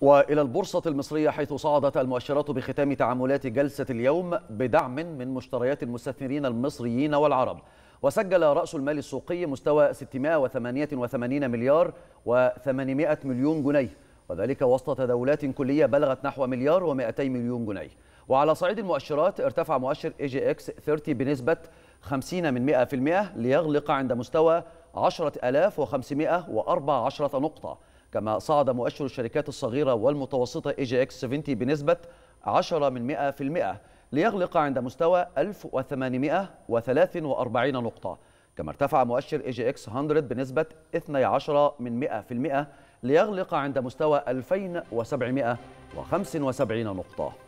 والى البورصه المصريه حيث صعدت المؤشرات بختام تعاملات جلسه اليوم بدعم من مشتريات المستثمرين المصريين والعرب وسجل راس المال السوقي مستوى 688 مليار و800 مليون جنيه وذلك وسط تداولات كليه بلغت نحو مليار و200 مليون جنيه وعلى صعيد المؤشرات ارتفع مؤشر اي جي اكس 30 بنسبه 50 من 100% ليغلق عند مستوى 10514 نقطه كما صعد مؤشر الشركات الصغيرة والمتوسطة اي جي اكس 70 بنسبة 10 من 100% ليغلق عند مستوى 1843 نقطة كما ارتفع مؤشر اي جي اكس 100 بنسبة 12 من 100% ليغلق عند مستوى 2775 نقطة